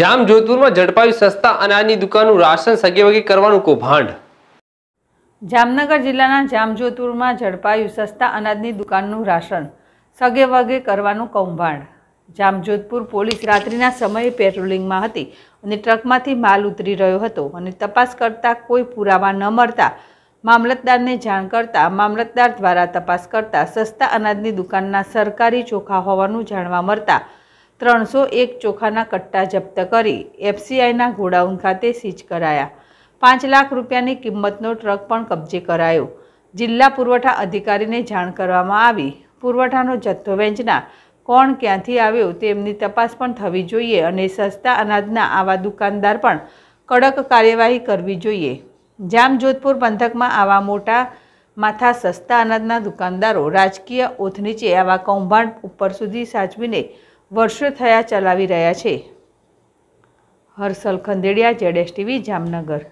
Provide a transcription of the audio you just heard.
જામ જોધપુરમાં ઝડપાયું સસ્તા અનાજની દુકાનનું રાશન સગેવગે કરવાનું કૌભાંડ જામનગર જિલ્લાના જામજોધપુરમાં ઝડપાયું સસ્તા અનાજની દુકાનનું રાશન સગે કરવાનું કૌભાંડ જામજોધપુર પોલીસ રાત્રિના સમયે પેટ્રોલિંગમાં હતી અને ટ્રકમાંથી માલ ઉતરી રહ્યો હતો અને તપાસ કરતાં કોઈ પુરાવા ન મળતા મામલતદારને જાણ કરતાં મામલતદાર દ્વારા તપાસ કરતાં સસ્તા અનાજની દુકાનના સરકારી ચોખા હોવાનું જાણવા મળતાં 301 ચોખાના કટ્ટા જપ્તા કરી FCI ના ગોડાઉન ખાતે સીચ કરાયા 5 લાખ રૂપિયા ની કિંમત નો ટ્રક પણ કબજે કરાયો જિલ્લા પુરવઠા અધિકારીને જાણ કરવામાં આવી પુરવઠાનો જથ્થો વહેંચના કોણ ક્યાં થી આવ્યો તેમની તપાસ પણ થવી જોઈએ અને સસ્તા અનાજના આવા દુકાનદાર પણ કડક કાર્યવાહી કરવી જોઈએ જામ जोधपुर પંતક માં આવા મોટા માથા સસ્તા અનાજના દુકાનદારો રાજ્ય ઓથ નીચે આવા કુંભણ ઉપર સુધી સાચવીને વર્ષો થયા ચલાવી રહ્યા છે હર્ષલ ખંદેડિયા જેડેશ ટીવી જામનગર